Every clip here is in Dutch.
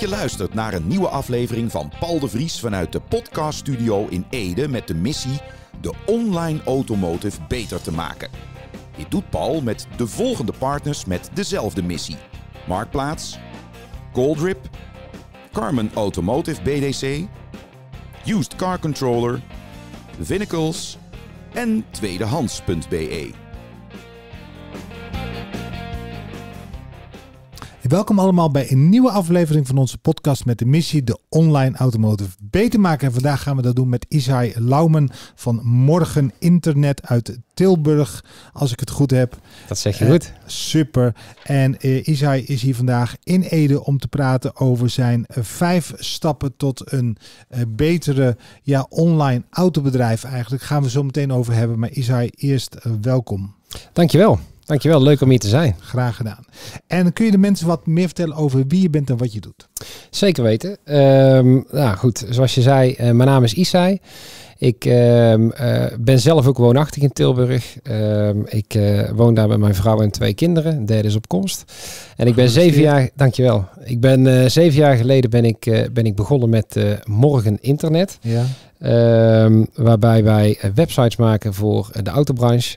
je luistert naar een nieuwe aflevering van Paul de Vries vanuit de podcaststudio in Ede met de missie de online automotive beter te maken. Dit doet Paul met de volgende partners met dezelfde missie. Marktplaats, Coldrip, Carmen Automotive BDC, Used Car Controller, Vinnacles en tweedehands.be. Welkom allemaal bij een nieuwe aflevering van onze podcast met de missie de online automotive beter maken. En vandaag gaan we dat doen met Isai Laumen van Morgen Internet uit Tilburg, als ik het goed heb. Dat zeg je goed. Eh, super. En eh, Isai is hier vandaag in Ede om te praten over zijn vijf stappen tot een eh, betere ja, online autobedrijf. Eigenlijk gaan we zo meteen over hebben. Maar Isai, eerst welkom. Dankjewel. Dankjewel, leuk om hier te zijn. Graag gedaan. En kun je de mensen wat meer vertellen over wie je bent en wat je doet? Zeker weten. Um, nou goed, zoals je zei, eh, mijn naam is Isai. Ik ehm, eh, ben zelf ook woonachtig in Tilburg. Ehm, ik eh, woon daar met mijn vrouw en twee kinderen. Derde is op komst. En ik ben zeven jaar, dankjewel. Ik ben zeven jaar geleden ben ik, ben ik begonnen met Morgen Internet. Ja. waarbij wij websites maken voor de autobranche.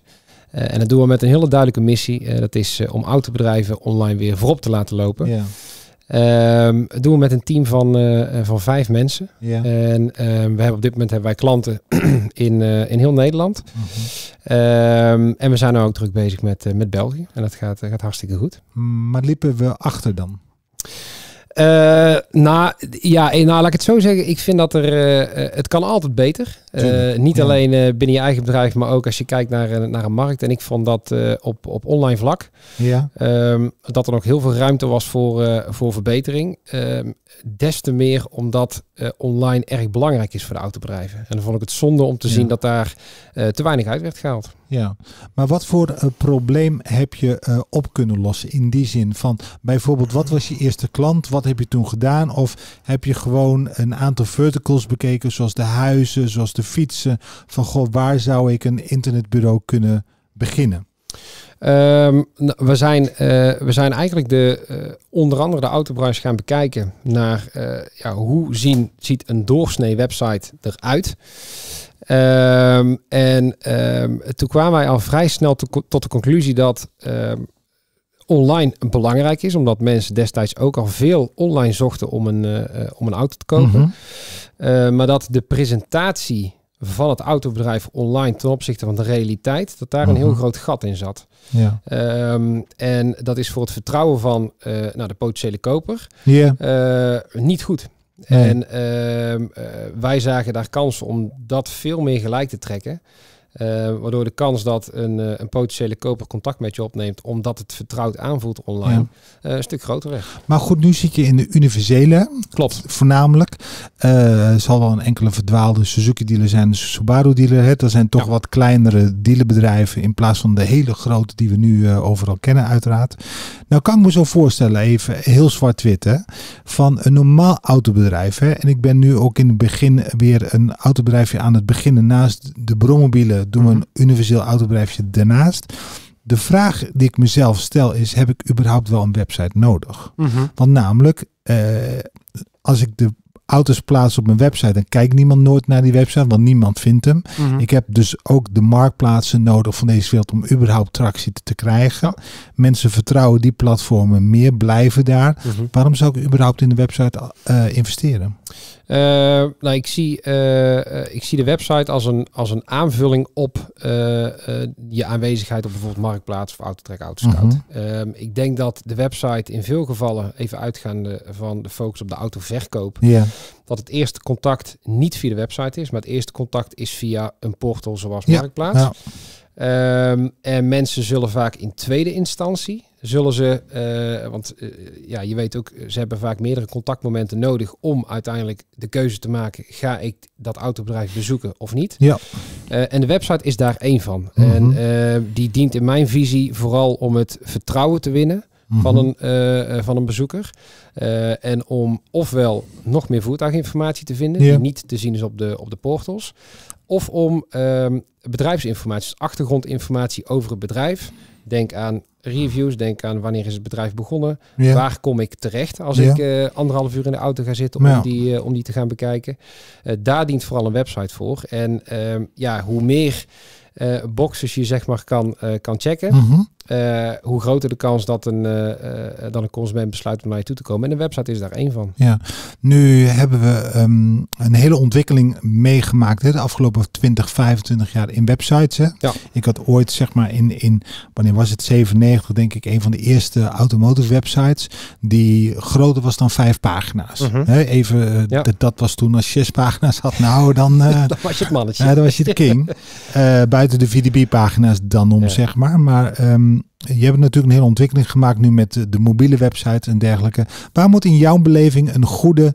Eh, en dat doen we met een hele duidelijke missie. Eh, dat is eh, om autobedrijven online weer voorop te laten lopen. Ja. Ehm, dat doen we met een team van, van vijf mensen. Ja. En ehm, we hebben op dit moment hebben wij klanten in, in heel Nederland. Mhm. Ehm, en we zijn nu ook druk bezig met, met België. En dat gaat, gaat hartstikke goed. Maar liepen we achter dan? nou, ja, nou, laat ik het zo zeggen. Ik vind dat er, het kan altijd beter. Eh, niet alleen eh, binnen je eigen bedrijf, maar ook als je kijkt naar, eh, naar een markt. En ik vond dat op, op online vlak, ja. Ehm, dat er nog heel veel ruimte was voor, voor verbetering. Ehm, des te meer omdat online erg belangrijk is voor de autobedrijven. En dan vond ik het zonde om te zien dat daar te weinig uit werd gehaald. Ja, maar wat voor probleem heb je op kunnen lossen in die zin van bijvoorbeeld wat was je eerste klant, wat heb je toen gedaan of heb je gewoon een aantal verticals bekeken zoals de huizen, zoals de fietsen. Van goh, waar zou ik een internetbureau kunnen beginnen? Ehm, nou, we, zijn, eh, we zijn eigenlijk de, eh, onder andere de autobranche gaan bekijken naar eh, ja, hoe zien, ziet een doorsnee website eruit. Um, en ehm, toen kwamen wij al vrij snel tot de conclusie dat online belangrijk is, omdat mensen destijds ook al veel online zochten om een, eh, eh, om een auto te kopen. Mhm. Eh, maar dat de presentatie van het autobedrijf online ten opzichte van de realiteit, dat daar een heel mhm. groot gat in zat. Ja. Ehm, en dat is voor het vertrouwen van uh, nou, de potentiële koper yeah. niet goed. En ehm, wij zagen daar kansen om dat veel meer gelijk te trekken. Eh, waardoor de kans dat een, eh, een, potentiële koper contact met je opneemt, omdat het vertrouwd aanvoelt online, eh, een stuk groter is. Maar goed, nu zit je in de universele. Klopt. Voornamelijk. Er zal wel een enkele verdwaalde Suzuki-dealer zijn, de Subaru-dealer. Er zijn toch wat kleinere dealerbedrijven in plaats van de hele grote die we nu overal kennen, uiteraard. Nou kan ik me zo voorstellen, even heel zwart-wit, van een normaal autobedrijf. Hè? En ik ben nu ook in het begin weer een autobedrijfje aan het beginnen naast de brommobielen eh, doen we een universeel autobedrijfje daarnaast. De vraag die ik mezelf stel is: heb ik überhaupt wel een website nodig? Mhm. Want namelijk, eh, als ik de auto's plaats op mijn website, dan kijkt niemand nooit naar die website, want niemand vindt hem. Mhm. Ik heb dus ook de marktplaatsen nodig van deze wereld om überhaupt tractie te krijgen. Mensen vertrouwen die platformen meer, blijven daar. Mhm. Waarom zou ik überhaupt in de website eh, investeren? Eh, nou, ik zie, eh, eh, ik zie de website als een, als een aanvulling op je aanwezigheid op bijvoorbeeld Marktplaats of Autotrack Autoscout. -huh. Mhm. Ehm, ik denk dat de website in veel gevallen, even uitgaande van de focus op de autoverkoop, dat het eerste contact niet via de website is, maar het eerste contact is via een portal zoals Marktplaats. Ehm, en mensen zullen vaak in tweede instantie zullen ze, eh, want eh, ja, je weet ook, ze hebben vaak meerdere contactmomenten nodig om uiteindelijk de keuze te maken, ga ik dat autobedrijf bezoeken of niet? Ja. Eh, en de website is daar één van. Mhm. En die dient in mijn visie vooral om het vertrouwen te winnen. Mhm. Van een, van een bezoeker. en om ofwel nog meer voertuiginformatie te vinden, die niet te zien is op de, op de portals. Of om ehm, bedrijfsinformatie, dus achtergrondinformatie over het bedrijf. Denk aan reviews. Denk aan wanneer is het bedrijf begonnen. Waar kom ik terecht als ik eh, anderhalf uur in de auto ga zitten om, die, eh, om die te gaan bekijken. Uh, daar dient vooral een website voor. En ehm, ja, hoe meer boxes je zeg maar kan, kan checken, mhm. Eh, hoe groter de kans dat een, eh, eh, dan een consument besluit om naar je toe te komen. En een website is daar één van. Ja, nu hebben we ehm, een hele ontwikkeling meegemaakt hè, de afgelopen 20, 25 jaar in websites. Hè. Ja. Ik had ooit, zeg maar, in, in, wanneer was het, 97 denk ik, een van de eerste automotive websites die groter was dan vijf pagina's. Mhm. Hè, even, dat was toen als je zes pagina's had, nou dan... dan was je het mannetje. dan was je de king. buiten de VDB-pagina's dan om, zeg maar. Maar... Ehm, Ehm, je hebt natuurlijk een hele ontwikkeling gemaakt nu met de, mobiele website en dergelijke. Waar moet in jouw beleving een goede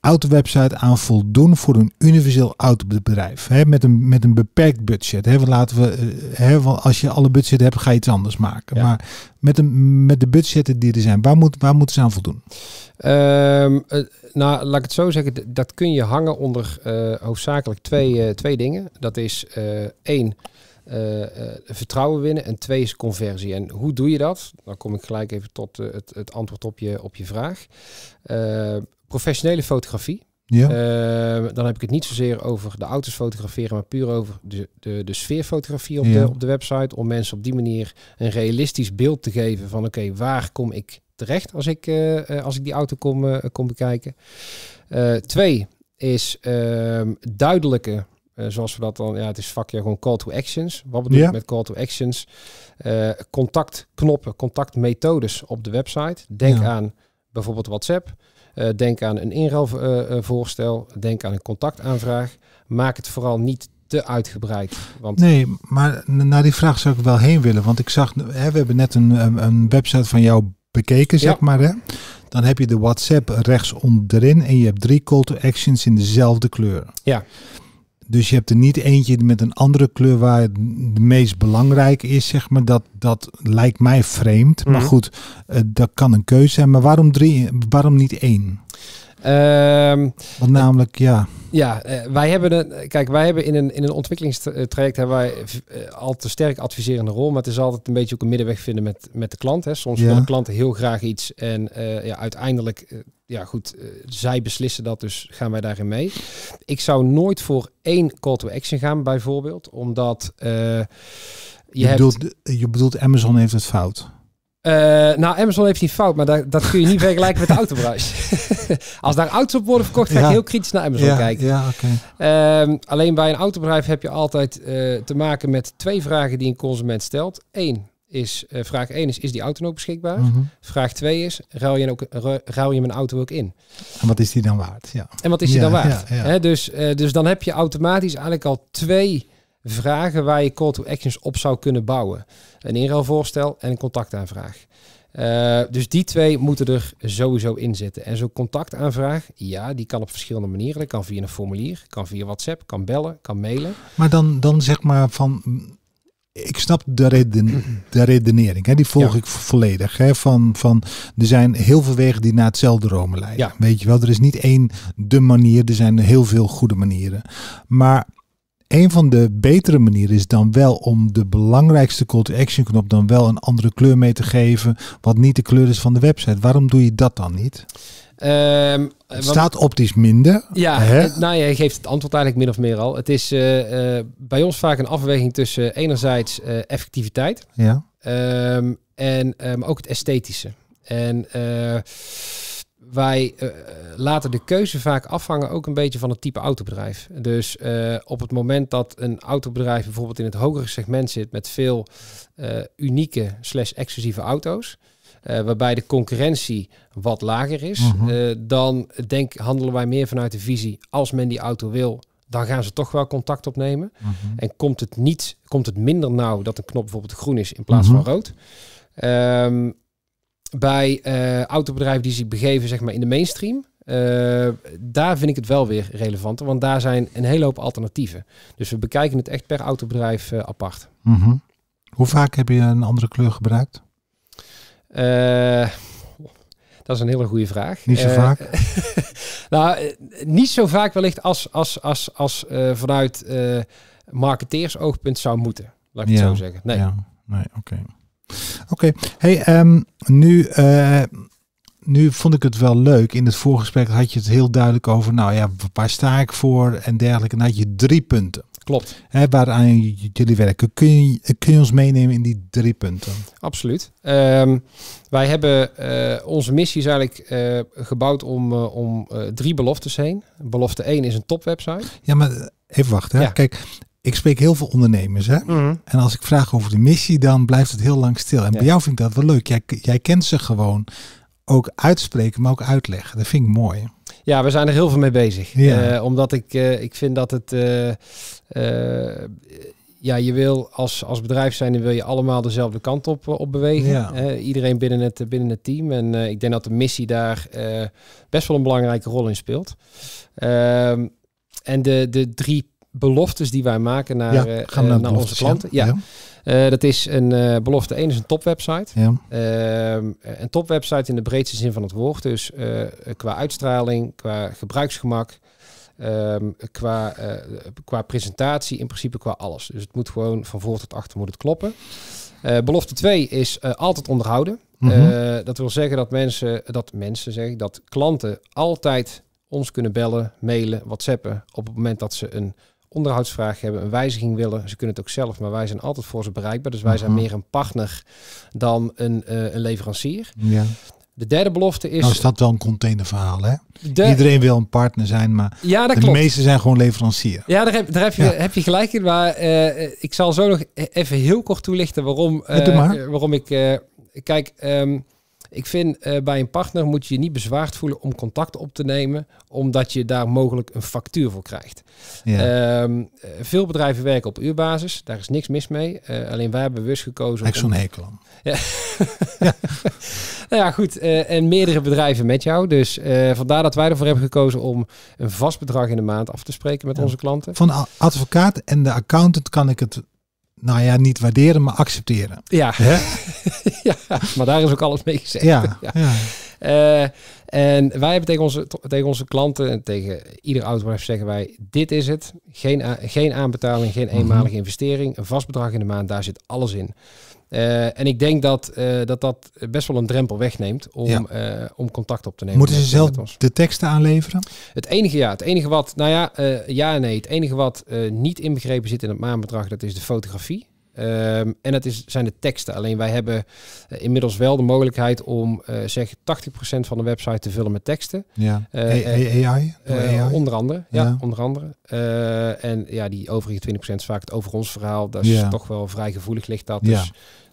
auto-website aan voldoen voor een universeel autobedrijf? Hè? Met, een, met een beperkt budget. Hè? Want laten we, eh, hè? Want als je alle budget hebt, ga je iets anders maken. Maar met, een, met de budgetten die er zijn, waar, moet, waar moeten ze aan voldoen? Ehm, eh, nou, laat ik het zo zeggen. Dat kun je hangen onder eh, hoofdzakelijk twee, twee dingen. Dat is één eh, eh, vertrouwen winnen. En twee is conversie. En hoe doe je dat? Dan kom ik gelijk even tot eh, het, het, antwoord op je, op je vraag. professionele fotografie. Ja. dan heb ik het niet zozeer over de auto's fotograferen, maar puur over de, de, de sfeerfotografie op, de, op de website. Om mensen op die manier een realistisch beeld te geven van oké, waar kom ik terecht als ik, als ik die auto kom, kom bekijken. twee is ehm, duidelijke eh, zoals we dat dan, ja, het is vakje gewoon call to actions. Wat bedoel je met call to actions? Uh, contactknoppen, contactmethodes op de website. Denk aan bijvoorbeeld WhatsApp. Eh, denk aan een voorstel. denk aan een contactaanvraag. Maak het vooral niet te uitgebreid. Want... Nee, maar naar die vraag zou ik wel heen willen. Want ik zag, hè, we hebben net een, een website van jou bekeken, zeg maar. Hè? Dan heb je de WhatsApp rechts onderin en je hebt drie call to actions in dezelfde kleur. Ja dus je hebt er niet eentje met een andere kleur waar het meest belangrijk is, zeg maar. Dat, dat lijkt mij vreemd. Maar mhm. goed, eh, dat kan een keuze zijn. Maar waarom drie? Waarom niet één? Ehm, Want namelijk, ja. Ja, eh, wij hebben een, kijk, wij hebben in een, in een ontwikkelingstraject hebben wij eh, al te sterk adviserende rol, maar het is altijd een beetje ook een middenweg vinden met, met de klant. Hè. Soms ja. willen klanten heel graag iets en eh, ja, uiteindelijk, ja goed, zij beslissen dat, dus gaan wij daarin mee. Ik zou nooit voor één call to action gaan, bijvoorbeeld, omdat je, je, bedoelt, je bedoelt Amazon heeft het fout. Eh, nou, Amazon heeft niet fout, maar dat, dat kun je niet vergelijken met de autobranche. Als daar auto's op worden verkocht, ga ik heel kritisch naar Amazon kijken. Ja, ehm, alleen bij een autobedrijf heb je altijd eh, te maken met twee vragen die een consument stelt. Eén is, eh, vraag 1 is, is die auto nog beschikbaar? Mhm. Vraag 2 is, ruil je, ook, je mijn auto ook in? En wat is die dan waard? Ja. En wat is die dan waard? dus, dus dan heb je automatisch eigenlijk al twee vragen waar je call to actions op zou kunnen bouwen. Een inruilvoorstel en een contactaanvraag. Eh, dus die twee moeten er sowieso in zitten. En zo'n contactaanvraag, ja, die kan op verschillende manieren. Dat kan via een formulier, kan via WhatsApp, kan bellen, kan mailen. Maar dan, dan zeg maar van, ik snap de, reden, de redenering, hè, die volg ik volledig. Hè, van, van, er zijn heel veel wegen die naar hetzelfde Rome leiden. Ja. Weet je wel, er is niet één de manier, er zijn heel veel goede manieren. Maar een van de betere manieren is dan wel om de belangrijkste call to action knop dan wel een andere kleur mee te geven, wat niet de kleur is van de website. Waarom doe je dat dan niet? Um, staat optisch minder. Ja, nou je geeft het antwoord eigenlijk min of meer al. Het is eh, eh, bij ons vaak een afweging tussen eh, enerzijds effectiviteit ja. Ehm, en ehm, ook het esthetische. En wij eh, eh, laten de keuze vaak afhangen ook een beetje van het type autobedrijf. Dus eh, op het moment dat een autobedrijf bijvoorbeeld in het hogere segment zit met veel unieke slash exclusieve auto's, waarbij de concurrentie wat lager is, mhm. dan denk, handelen wij meer vanuit de visie als men die auto wil. Dan gaan ze toch wel contact opnemen. Mhm. En komt het, niet, komt het minder nauw dat een knop bijvoorbeeld groen is in plaats mhm. van rood. Um, bij eh, autobedrijven die zich begeven zeg maar, in de mainstream. Eh, daar vind ik het wel weer relevanter, want daar zijn een hele hoop alternatieven. Dus we bekijken het echt per autobedrijf eh, apart. Mhm. Hoe vaak heb je een andere kleur gebruikt? dat is een hele goede vraag. Niet zo vaak? nou, niet zo vaak wellicht als, als, als, als vanuit marketeersoogpunt zou moeten, laat ik het zo zeggen. Nee, ja. nee oké. Oké, hey, ehm, nu, eh, nu vond ik het wel leuk. In het voorgesprek had je het heel duidelijk over, nou ja, waar sta ik voor en dergelijke. En dan had je drie punten. Klopt. Hè, waaraan jullie werken. Kun je, kun je ons meenemen in die drie punten? Absoluut. Ehm, wij hebben eh, onze missie is eigenlijk eh, gebouwd om, om drie beloftes heen. Belofte 1 is een topwebsite. Ja, maar even wachten. Hè. Kijk, ik spreek heel veel ondernemers. Hè? Mhm. En als ik vraag over de missie, dan blijft het heel lang stil. En bij jou vind ik dat wel leuk. Jij, jij kent ze gewoon ook uitspreken, maar ook uitleggen. Dat vind ik mooi. Ja, we zijn er heel veel mee bezig. Eh, omdat ik, eh, ik vind dat het. Eh, ja, je wil als, als bedrijf zijn, wil je allemaal dezelfde kant op, op bewegen. iedereen binnen het, binnen het team. En ik denk dat de missie daar best wel een belangrijke rol in speelt. Ehm, en de, de drie beloftes die wij maken naar, eh, naar, onze klanten. Ja. Eh, dat is een eh, belofte één is een topwebsite. Ehm, een topwebsite in de breedste zin van het woord. Dus qua uitstraling, qua gebruiksgemak, ehm, qua, qua presentatie, in principe qua alles. Dus het moet gewoon van voor tot achter moet het kloppen. belofte 2 is altijd onderhouden. Mhm. dat wil zeggen dat mensen, dat mensen zeg ik, dat klanten altijd ons kunnen bellen, mailen, whatsappen op het moment dat ze een onderhoudsvraag hebben, een wijziging willen. Ze kunnen het ook zelf, maar wij zijn altijd voor ze bereikbaar. Dus wij zijn mhm. meer een partner dan een, eh, een leverancier. Ja. De derde belofte is. Nou is dat wel een containerverhaal, hè? Iedereen wil een partner zijn, maar ja, dat de meeste zijn gewoon leverancier. Ja, daar heb, daar heb, je, heb je gelijk in. Maar eh, ik zal zo nog e-, even heel kort toelichten waarom, uh, waarom ik. kijk, ehm, ik vind eh, bij een partner moet je je niet bezwaard voelen om contact op te nemen, omdat je daar mogelijk een factuur voor krijgt. Ja. Ehm, eh, veel bedrijven werken op uurbasis, daar is niks mis mee. Eh, alleen wij hebben bewust gekozen. Ik zo'n hekel Ja. ja. nou ja, goed. en meerdere bedrijven met jou. Dus vandaar dat wij ervoor hebben gekozen om een vast bedrag in de maand af te spreken met onze klanten. Van advocaat en de accountant kan ik het nou ja, niet waarderen, maar accepteren. Ja. maar daar is ook alles mee gezegd. Ja, ja. Eh, en wij hebben tegen onze, tegen onze klanten en tegen ieder autobedrijf zeggen wij, dit is het. Geen, geen aanbetaling, geen mhm. eenmalige investering. Een vast bedrag in de maand, daar zit alles in. Eh, en ik denk dat, eh, dat dat best wel een drempel wegneemt om, om contact op te nemen. Moeten ze zelf de teksten aanleveren? Het enige ja, het enige wat, nou ja, ja en nee. Het enige wat niet inbegrepen zit in het maandbedrag, dat is de fotografie. Ehm, en het is, zijn de teksten. Alleen wij hebben eh, inmiddels wel de mogelijkheid om eh, zeg 80% van de website te vullen met teksten. Ja. Eh, AI, Onder andere. Ja, onder andere. en ja, die overige 20% is vaak het over ons verhaal. Dat is toch wel vrij gevoelig ligt dat. Dus ja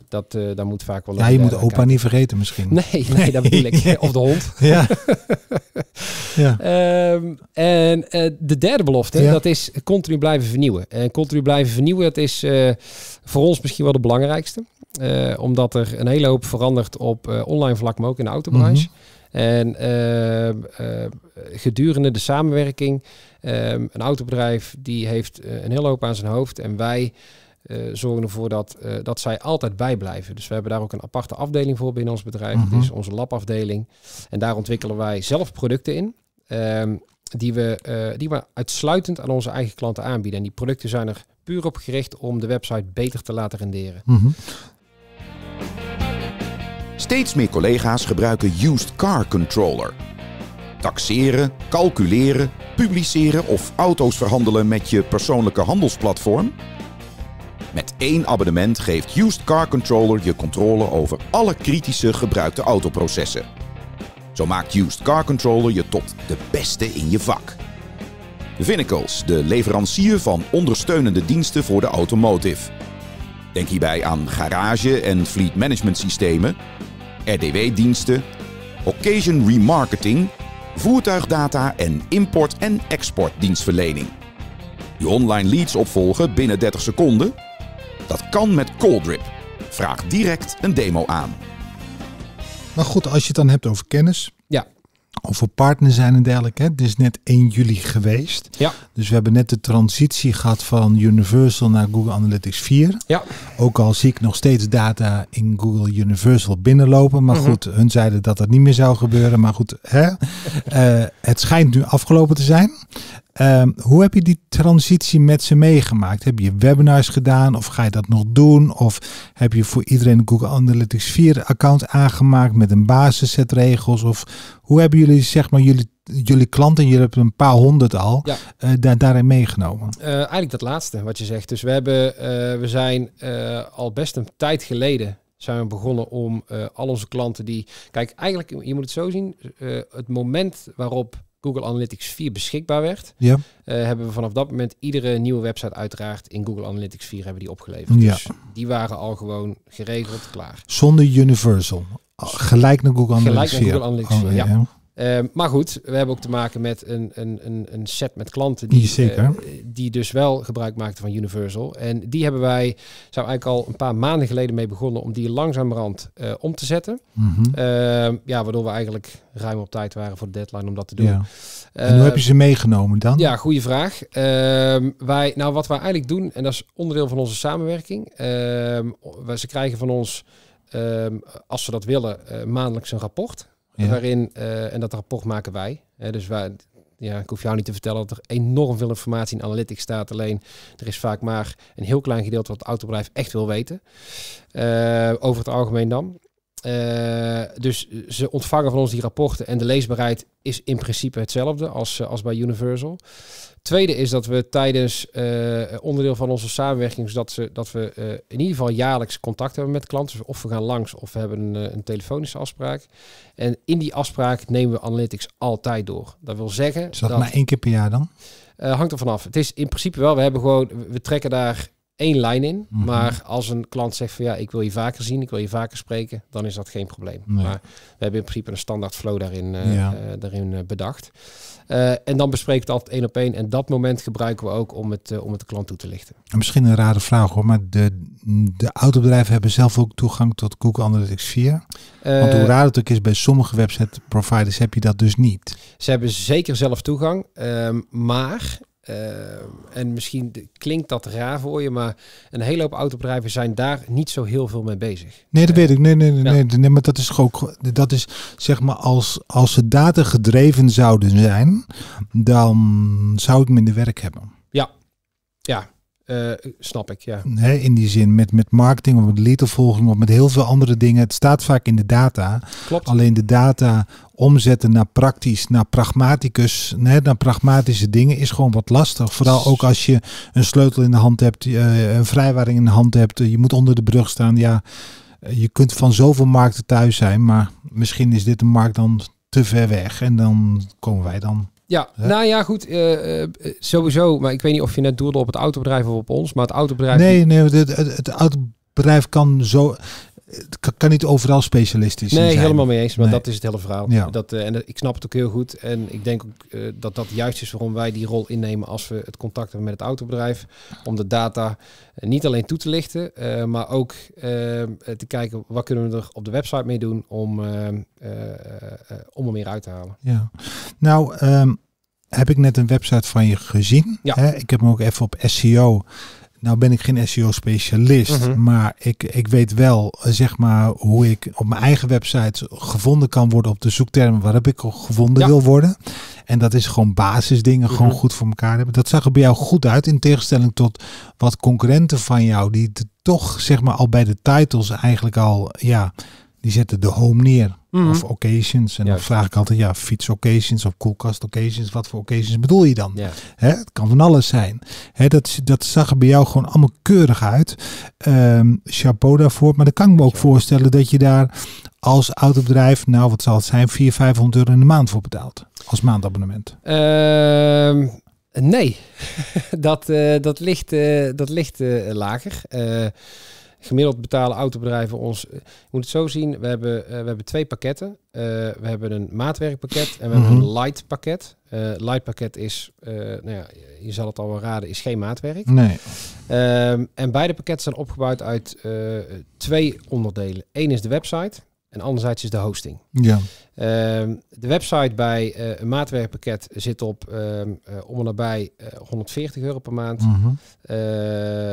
dat, eh, moet vaak wel... Ja, je moet opa niet vergeten misschien. Nee, nee, dat bedoel ik. of de hond. ja. ja. Ehm, en eh, de derde belofte, dat is continu blijven vernieuwen. En continu blijven vernieuwen, dat is eh, voor ons misschien wel de belangrijkste. omdat er een hele hoop verandert op online vlak, maar ook in de autobranche. Mhm. En ehm, gedurende de samenwerking, ehm, een autobedrijf die heeft een hele hoop aan zijn hoofd. En wij uh, zorgen ervoor dat, eh, dat zij altijd bijblijven. Dus we hebben daar ook een aparte afdeling voor binnen ons bedrijf. Het Dat is mhm. onze labafdeling. En daar ontwikkelen wij zelf producten in. Ehm, die, we, eh, die we uitsluitend aan onze eigen klanten aanbieden. En die producten zijn er puur op gericht om de website beter te laten renderen. Mhm. Steeds meer collega's gebruiken Used Car Controller. Taxeren, calculeren, publiceren of auto's verhandelen met je persoonlijke handelsplatform met één abonnement geeft Used Car Controller je controle over alle kritische gebruikte autoprocessen. Zo maakt Used Car Controller je tot de beste in je vak. Vinnacles, de leverancier van ondersteunende diensten voor de automotive. Denk hierbij aan garage- en fleet management systemen, RDW-diensten, occasion remarketing, voertuigdata en import- en exportdienstverlening. Je online leads opvolgen binnen 30 seconden dat kan met Coldrip. Vraag direct een demo aan. Maar goed, als je het dan hebt over kennis. Ja. Over partner zijn en dergelijke. Het is net 1 juli geweest. Ja. Dus we hebben net de transitie gehad van Universal naar Google Analytics 4. Ja. Ook al zie ik nog steeds data in Google Universal binnenlopen. Maar mhm. goed, hun zeiden dat dat niet meer zou gebeuren. Maar goed, hè? Eh, het schijnt nu afgelopen te zijn. Ehm, hoe heb je die transitie met ze meegemaakt? Heb je webinars gedaan of ga je dat nog doen? Of heb je voor iedereen een Google Analytics 4 account aangemaakt met een basisset regels? Of hoe hebben jullie zeg maar jullie, jullie klanten, jullie hebben een paar honderd al, eh, daarin meegenomen? Eh, eigenlijk dat laatste wat je zegt. Dus we, hebben, eh, we zijn al best een tijd geleden zijn we begonnen om al onze klanten die... Kijk, eigenlijk, je moet het zo zien, het moment waarop Google Analytics 4 beschikbaar werd, ja. Eh, hebben we vanaf dat moment iedere nieuwe website uiteraard in Google Analytics 4 hebben die opgeleverd. Ja. Dus die waren al gewoon geregeld klaar. Zonder Universal. Gelijk naar Google Analytics Gelijk 4. ja. Ehm, maar goed, we hebben ook te maken met een, een, een set met klanten die, Zeker. Eh, die dus wel gebruik maakten van Universal. En die hebben wij, zou eigenlijk al een paar maanden geleden mee begonnen om die langzamerhand uh, om te zetten. Mhm. Ehm, ja, waardoor we eigenlijk ruim op tijd waren voor de deadline om dat te doen. Ja. en hoe ehm, heb je ze meegenomen dan? Ja, goede vraag. wij, nou, wat wij eigenlijk doen, en dat is onderdeel van onze samenwerking. wij, ze krijgen van ons, als ze dat willen, eh, maandelijks een rapport. Waarin, eh, en dat rapport maken wij. Hè, dus wij, ja, ik hoef jou niet te vertellen dat er enorm veel informatie in analytics staat. Alleen er is vaak maar een heel klein gedeelte wat het autobedrijf echt wil weten. Eh, over het algemeen dan. Eh, dus ze ontvangen van ons die rapporten en de leesbaarheid is in principe hetzelfde als, eh, als bij Universal. Tweede is dat we tijdens eh, onderdeel van onze samenwerking, dat, ze, dat we in ieder geval jaarlijks contact hebben met klanten. Dus of we gaan langs of we hebben een, telefonische afspraak. En in die afspraak nemen we analytics altijd door. Dat wil zeggen. dat, dat maar één keer per jaar dan? hangt er vanaf. Het is in principe wel, we hebben gewoon, we trekken daar één lijn in. Mhm. Maar als een klant zegt van ja, ik wil je vaker zien, ik wil je vaker spreken, dan is dat geen probleem. Maar we hebben in principe een standaard flow daarin, eh, eh, daarin eh, bedacht. en dan bespreekt dat één op één. En dat moment gebruiken we ook om het, om het de klant toe te lichten. En misschien een rare vraag hoor, maar de, de autobedrijven hebben zelf ook toegang tot Google Analytics 4. Want hoe raar het ook is, bij sommige website providers heb je dat dus niet. Ze hebben zeker zelf toegang, ehm, maar eh, en misschien klinkt dat raar voor je, maar een hele hoop autobedrijven zijn daar niet zo heel veel mee bezig. Nee, dat eh, weet ik. Nee, nee, nee, nee, nee, maar dat is ook, dat is zeg maar als, als ze data gedreven zouden zijn, dan zou ik minder werk hebben. Ja, ja, eh, snap ik, ja. Nee, in die zin, met, met marketing of met litervolging of met heel veel andere dingen. Het staat vaak in de data. Klopt. Alleen de data omzetten naar praktisch, naar pragmaticus, naar pragmatische dingen is gewoon wat lastig. Vooral ook als je een sleutel in de hand hebt, eh, een vrijwaring in de hand hebt, eh, je moet onder de brug staan. Ja, je kunt van zoveel markten thuis zijn, maar misschien is dit een markt dan te ver weg en dan komen wij dan ja, nou ja, goed. Eh, eh, sowieso, maar ik weet niet of je net doelde op het autobedrijf of op ons, maar het autobedrijf. Nee, nee, het, het autobedrijf kan zo het kan niet overal specialistisch zijn. Nee, helemaal mee eens. Maar dat is het hele verhaal. Ja. Dat, eh, en ik snap het ook heel goed. En ik denk ook eh, dat dat juist is waarom wij die rol innemen als we het contact hebben met het autobedrijf. Om de data eh, niet alleen toe te lichten, maar ook te kijken wat kunnen we er op de website mee doen om, om er meer uit te halen. Ja, nou ehm, heb ik net een website van je gezien. Ja. Ik heb hem ook even op SEO nou ben ik geen SEO-specialist, mhm. maar ik, ik weet wel eh, zeg maar hoe ik op mijn eigen website gevonden kan worden op de zoektermen waarop ik gevonden wil worden. En dat is gewoon basisdingen, gewoon mhm. goed voor elkaar hebben. Dat zag er bij jou goed uit, in tegenstelling tot wat concurrenten van jou, die toch zeg maar al bij de titles eigenlijk al, ja, die zetten de home neer. Mhm. Of occasions. En dan vraag ik altijd, ja, fiets occasions of koelkast occasions. Wat voor occasions bedoel je dan? Ja. Hè, het kan van alles zijn. Hè, dat, dat zag er bij jou gewoon allemaal keurig uit. Um, chapeau daarvoor. Maar dan kan ik me ook voorstellen dat je daar als autobedrijf, nou wat zal het zijn, 400, 500 euro in de maand voor betaalt. Als maandabonnement. Ehm, nee, dat, eh, dat ligt, uh, dat ligt eh, lager. Gemiddeld betalen autobedrijven ons. Eh, je moet het zo zien: we hebben, eh, we hebben twee pakketten. Eh, we hebben een maatwerkpakket en we hebben een mhm. light pakket. Uh, light pakket is, nou ja, je zal het al wel raden, is geen maatwerk. Nee. Ehm, en beide pakketten zijn opgebouwd uit twee onderdelen. Eén is de website. En anderzijds is de hosting. Ja. Ehm, de website bij eh, een maatwerkpakket zit op ehm, eh, om en nabij uh, eh, 140 euro per maand. Mhm.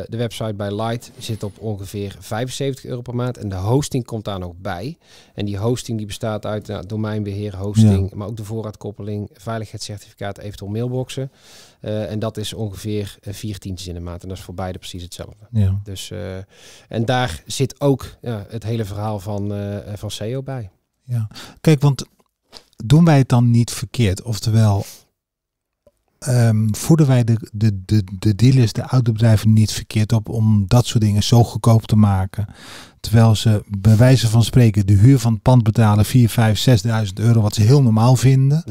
de website bij Light zit op ongeveer 75 euro per maand. En de hosting komt daar nog bij. En die hosting die bestaat uit nou, domeinbeheer, hosting, maar ook de voorraadkoppeling, veiligheidscertificaat, eventueel mailboxen. Eh, en dat is ongeveer eh, vier tientjes in de maat. En dat is voor beide precies hetzelfde. Ja. Dus, eh, en daar zit ook ja, het hele verhaal van, uh, van SEO bij. Ja, kijk, want doen wij het dan niet verkeerd? Oftewel, Ehm, voeden wij de, de, de, de dealers, de autobedrijven niet verkeerd op om dat soort dingen zo goedkoop te maken? Terwijl ze bij wijze van spreken de huur van het pand betalen 4, 5, 6.000 euro, wat ze heel normaal vinden.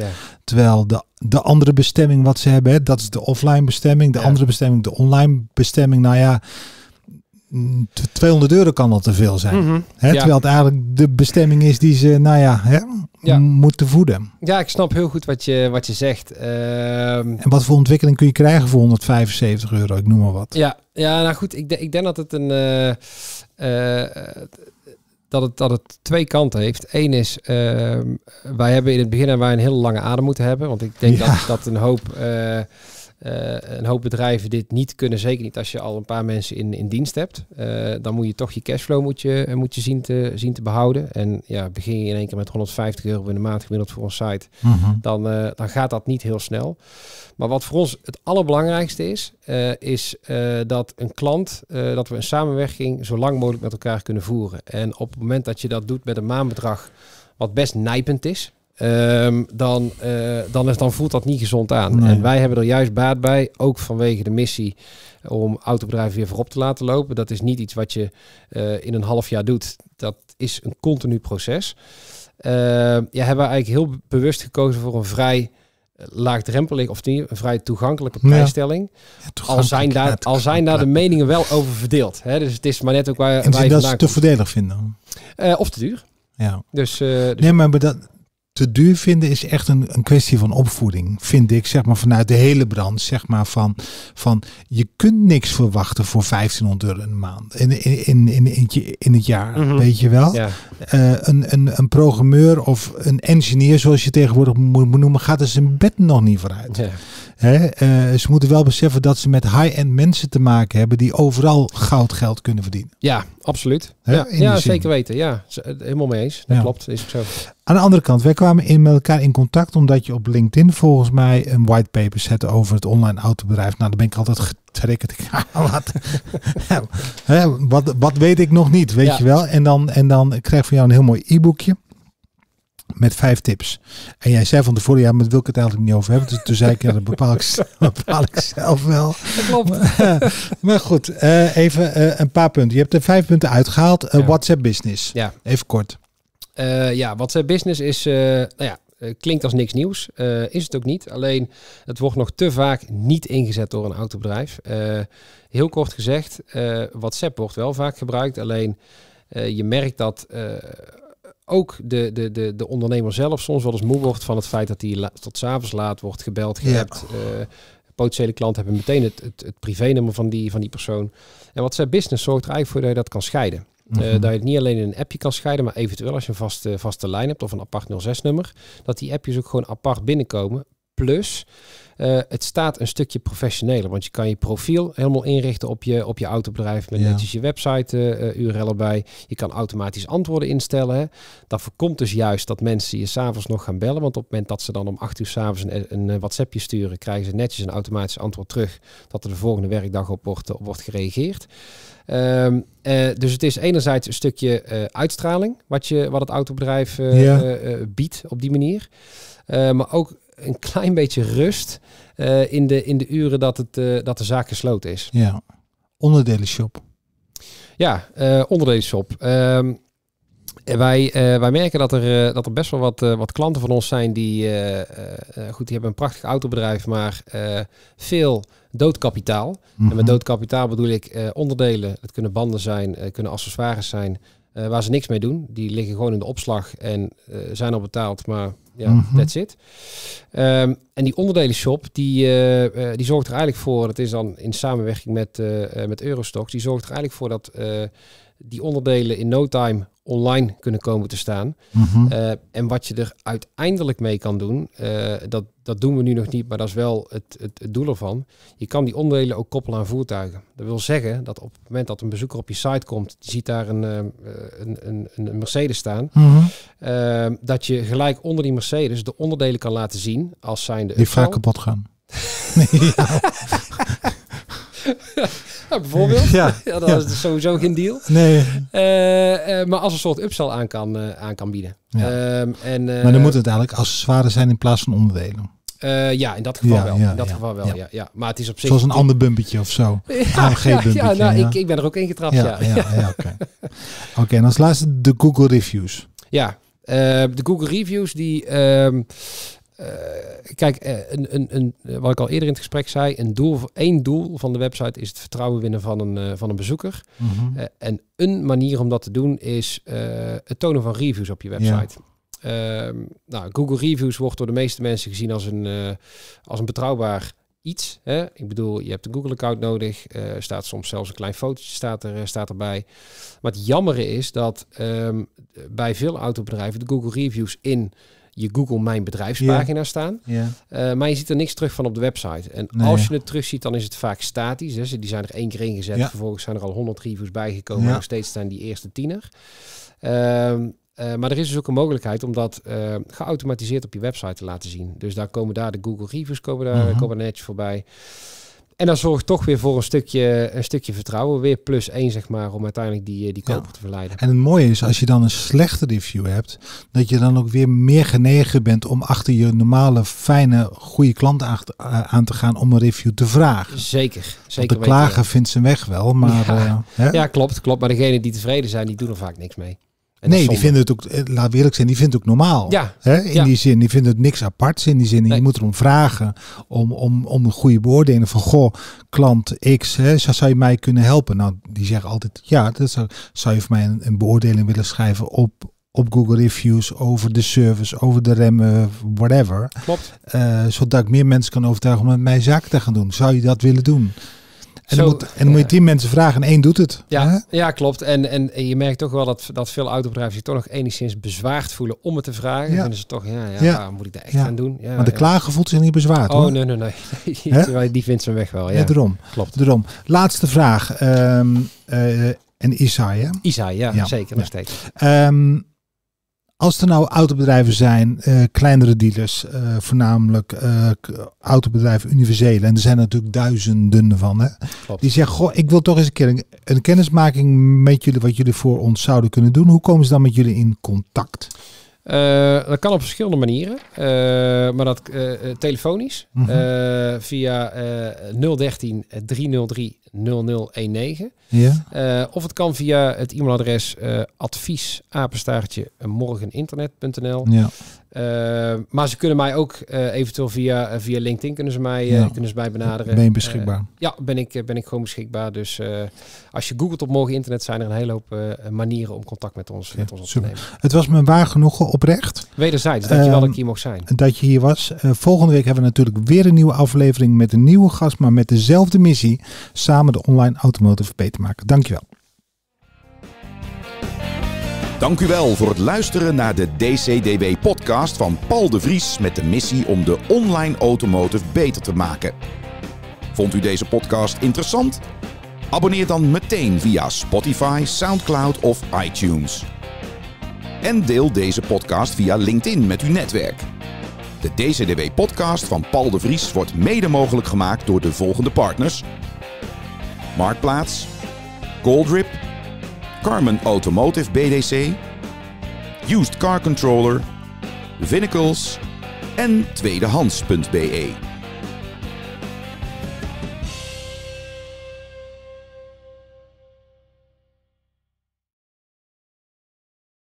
Terwijl de, de andere bestemming wat ze hebben, hè, dat is de offline bestemming, de andere bestemming, de online bestemming. Nou ja, 200 euro kan al te veel zijn. Mhm. hè, Terwijl het eigenlijk de bestemming is die ze, nou ja, hè, ja. moeten voeden. Ja, ik snap heel goed wat je, wat je zegt. Ehm, en wat voor ontwikkeling kun je krijgen voor 175 euro, ik noem maar wat. Ja, ja nou goed, ik, ik denk dat het een... Eh, eh, dat het, dat het twee kanten heeft. Eén is, ehm, wij hebben in het begin en wij een hele lange adem moeten hebben. Want ik denk dat, dat een hoop eh, eh, een hoop bedrijven dit niet kunnen. Zeker niet als je al een paar mensen in, in dienst hebt. Eh, dan moet je toch je cashflow moet je, eh, moet je zien, te, zien te behouden. En ja, begin je in één keer met 150 euro in de maand gemiddeld voor ons site. Mhm. dan, dan gaat dat niet heel snel. Maar wat voor ons het allerbelangrijkste is, is dat een klant, dat we een samenwerking zo lang mogelijk met elkaar kunnen voeren. En op het moment dat je dat doet met een maandbedrag wat best nijpend is, Ehm, dan, eh, dan, is, dan voelt dat niet gezond aan. En wij hebben er juist baat bij, ook vanwege de missie om autobedrijven weer voorop te laten lopen. Dat is niet iets wat je eh, in een half jaar doet. Dat is een continu proces. Uh, ja, hebben eigenlijk heel bewust gekozen voor een vrij eh, laagdrempelig of niet, een vrij toegankelijke prijsstelling. al zijn daar, al zijn daar de meningen wel over verdeeld. Hè? Dus het is maar net ook waar. En dat te voordelig vinden. of te duur. Ja. Dus, uh, dus, Nee, maar dat, te duur vinden is echt een, een kwestie van opvoeding, vind ik, zeg maar vanuit de hele brand, zeg maar van, van je kunt niks verwachten voor 1500 euro een maand in, in, in, in, in het jaar, mhm. weet je wel. Eh, een, een, een programmeur of een engineer, zoals je tegenwoordig moet noemen, gaat er zijn bed nog niet vooruit. Ja. Hè, eh, ze moeten wel beseffen dat ze met high-end mensen te maken hebben die overal goud geld kunnen verdienen. Ja, absoluut. ja, zeker weten. Ja, eh, helemaal mee eens. Dat klopt. Is zo. Aan de andere kant, wij kwamen in, met elkaar in contact omdat je op LinkedIn volgens mij een whitepaper zette over het online autobedrijf. Nou, dan ben ik altijd getrekkerd. wat, wat, wat weet ik nog niet, weet je wel? En dan, en dan krijg ik van jou een heel mooi e-boekje met vijf tips. En jij zei van tevoren, ja, maar wil ik het eigenlijk niet over hebben. Dus toen zei ik, ja, dat bepaal ik, zelf wel. klopt. Maar, goed, eh, even eh, een paar punten. Je hebt er vijf punten uitgehaald. Eh, WhatsApp Business. Ja. Even kort. ja, WhatsApp Business is, nou ja, klinkt als niks nieuws. is het ook niet. Alleen, het wordt nog te vaak niet ingezet door een autobedrijf. heel kort gezegd, WhatsApp wordt wel vaak gebruikt. Alleen... je merkt dat ook de, de, de, de ondernemer zelf soms wel eens moe wordt van het feit dat hij tot s'avonds laat wordt gebeld, geappt. Eh, potentiële klanten hebben meteen het, het, het privé-nummer van die, van die persoon. En wat zijn business zorgt er eigenlijk voor dat je dat kan scheiden. Uh, dat je het niet alleen in een appje kan scheiden, maar eventueel als je een vaste, vaste lijn hebt of een apart 06-nummer, dat die appjes ook gewoon apart binnenkomen. Plus, eh, het staat een stukje professioneler, want je kan je profiel helemaal inrichten op je, op je autobedrijf met netjes je website eh, eh, URL erbij. Je kan automatisch antwoorden instellen. Hè. Dat voorkomt dus juist dat mensen je s'avonds nog gaan bellen, want op het moment dat ze dan om acht uur s'avonds een, een WhatsAppje sturen, krijgen ze netjes een automatisch antwoord terug dat er de volgende werkdag op wordt, wordt gereageerd. Ehm, dus het is enerzijds een stukje uitstraling, wat, je, wat het autobedrijf biedt op die manier. maar ook een klein beetje rust eh, in, de, in de uren dat, het, eh, dat de zaak gesloten is. Ja, onderdelenshop. Ja, uh, eh, onderdelenshop. Um, ehm, wij, wij merken dat er, dat er best wel wat, wat klanten van ons zijn die, goed, die hebben een prachtig autobedrijf, maar veel doodkapitaal. Mhm. En met doodkapitaal bedoel ik onderdelen. Het kunnen banden zijn, kunnen accessoires zijn, eh, waar ze niks mee doen. Die liggen gewoon in de opslag en eh, zijn al betaald, maar ja, mm that's it. Ehm, en die shop, die, eh, die zorgt er eigenlijk voor, dat is dan in samenwerking met, met Eurostox, die zorgt er eigenlijk voor dat die onderdelen in no time online kunnen komen te staan. Mhm. Eh, en wat je er uiteindelijk mee kan doen, eh, dat, dat doen we nu nog niet, maar dat is wel het, het, doel ervan. Je kan die onderdelen ook koppelen aan voertuigen. Dat wil zeggen dat op het moment dat een bezoeker op je site komt, die ziet daar een, eh, een, een, een, Mercedes staan, mhm. dat je gelijk onder die Mercedes de onderdelen kan laten zien als zijnde... Die vaak kapot gaan. Nou, bijvoorbeeld. Ja, dat is sowieso geen deal. Nee. Eh, eh, maar als een soort upsell aan kan, eh, aan kan bieden. Ehm, en, maar dan moet het eigenlijk accessoires zijn in plaats van onderdelen. ja, in dat geval ja, wel. in dat geval wel, ja. ja. Maar het is op zich... Zoals een ander bumpetje of zo. AMG-bumpetje. Ja, nou, Ik, ik ben er ook in getrapt, ja. ja, oké. oké, en als laatste de Google Reviews. Ja, de Google Reviews die... Ehm, eh, kijk, eh, een, een, een, wat ik al eerder in het gesprek zei, een doel, één doel van de website is het vertrouwen winnen van een, eh, van een bezoeker. Mhm. en een manier om dat te doen is het tonen van reviews op je website. Ehm, nou, Google Reviews wordt door de meeste mensen gezien als een, als een betrouwbaar iets. Hè? Ik bedoel, je hebt een Google-account nodig. staat soms zelfs een klein fotootje staat, er, staat erbij. Maar het jammere is dat ehm, bij veel autobedrijven de Google Reviews in je Google Mijn Bedrijfspagina staan. Eh, maar je ziet er niks terug van op de website. En als je het terug ziet, dan is het vaak statisch. Hè. Die zijn er één keer ingezet. Vervolgens zijn er al honderd reviews bijgekomen. Nog steeds staan die eerste tiener. Ehm, eh, maar er is dus ook een mogelijkheid om dat eh, geautomatiseerd op je website te laten zien. Dus daar komen daar de Google Reviews komen daar, uh komen netjes voorbij. En dat zorgt toch weer voor een stukje, een stukje vertrouwen. Weer plus één, zeg maar, om uiteindelijk die, eh, die koper te verleiden. En het mooie is, als je dan een slechte review hebt, dat je dan ook weer meer genegen bent om achter je normale, fijne, goede klant eh, aan te gaan om een review te vragen. Zeker. zeker de klager vindt zijn weg wel, maar... Ja, eh, ja klopt, klopt. Maar degenen die tevreden zijn, die doen er vaak niks mee nee, die vinden het ook, eh, laat eerlijk zijn, die vindt het ook normaal. Ja. Hè? In die zin, die vinden het niks aparts. In die zin, je moet erom vragen om, om, om een goede beoordeling van, goh, klant X, hè, zou je mij kunnen helpen? Nou, die zeggen altijd, ja, dat zou, zou je voor mij een, een beoordeling willen schrijven op, op Google Reviews over de service, over de remmen, whatever. Klopt. Eh, zodat ik meer mensen kan overtuigen om met mij zaken te gaan doen. Zou je dat willen doen? En dan, moet, en je tien mensen vragen en één doet het. Ja, ja klopt. En, en, je merkt toch wel dat, dat veel autobedrijven zich toch nog enigszins bezwaard voelen om het te vragen. Ja. En ze toch, ja, ja, moet ik daar echt aan doen? Ja, maar de voelt zich niet bezwaard. Oh, nee, nee, nee. Die vindt zijn weg wel. Ja, daarom. Klopt. Daarom. Laatste vraag. Um, uh, en Isai, Isaia, ja, zeker nog steeds. Ehm, als er nou autobedrijven zijn, eh, kleinere dealers, eh, voornamelijk eh, autobedrijven universele, en er zijn er natuurlijk duizenden van, hè, die zeggen, goh, ik wil toch eens een kennismaking met jullie, wat jullie voor ons zouden kunnen doen. Hoe komen ze dan met jullie in contact? dat kan op verschillende manieren, maar dat telefonisch mhm. via 013 303 0019. Ja. Uh, of het kan via het e-mailadres eh, advies apenstaartje morgeninternet.nl. Ja. Eh, maar ze kunnen mij ook eventueel via, via LinkedIn kunnen ze mij, kunnen ze mij benaderen. Ben beschikbaar? ja, ben ik, ben ik gewoon beschikbaar. Dus als je googelt op morgen internet zijn er een hele hoop manieren om contact met ons, met ons op te nemen. Het was me waar genoegen oprecht. Wederzijds, je ehm, dat ik hier mocht zijn. Dat je hier was. volgende week hebben we natuurlijk weer een nieuwe aflevering met een nieuwe gast, maar met dezelfde missie. Samen de online automotive beter maken. Dankjewel. Dank u wel voor het luisteren naar de DCDW-podcast van Paul de Vries met de missie om de online automotive beter te maken. Vond u deze podcast interessant? Abonneer dan meteen via Spotify, SoundCloud of iTunes. En deel deze podcast via LinkedIn met uw netwerk. De DCDW-podcast van Paul de Vries wordt mede mogelijk gemaakt door de volgende partners. Marktplaats, Goldrip, Carmen Automotive BDC, Used Car Controller, Vinnacles en tweedehands.be.